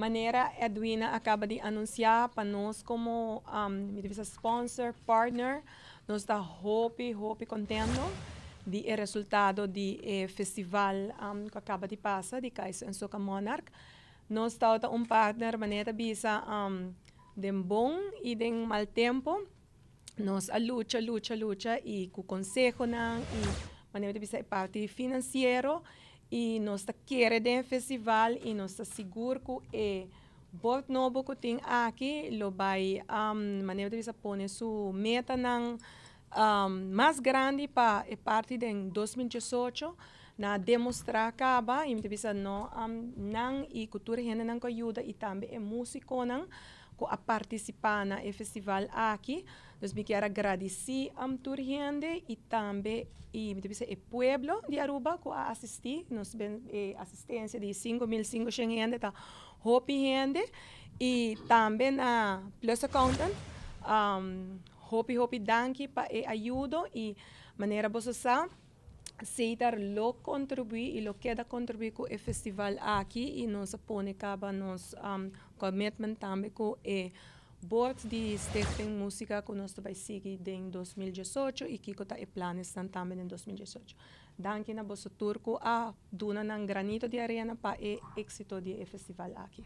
Manera, Edwina acaba de anunciar para nosotros como um, sponsor, partner, nos está Hope Hope contento de el resultado del eh, festival um, que acaba de pasar de Kaiser en Soca Monarch. Nosotros somos un partner, manera visa um, de bom y de mal tiempo. nos a lucha lucha y con com consejo, y manera de visa parte financiero. e nós tá querendo um festival e nós tá seguro que é bot novo que tem aqui lo vai um, maneira de vista pone su meta nang um, mais grande para a parte de 2018 na demonstrar kaba im tibisa no am ah, nang i cultura hene nang ayuda e também é músico não ko a participar na e eh, festival aqui dos me quero agradecer am turhende e também e me tibisa e pueblo de Aruba ko a assistir nos ben eh, assistência de 5500 gente tá hopi hende e também na plus accountant um, ah, hopi hopi danke pa e eh, ajudo e maneira bossa Sedar lo contribuí y lo queda contribuir con el festival aquí y nos pone acá nos um, commitment también con el eh, board de Stephen Música que nos va a seguir en 2018 y que está en planes también en 2018. Gracias a vosotros por ah, dar un granito de arena para eh, el éxito del festival aquí.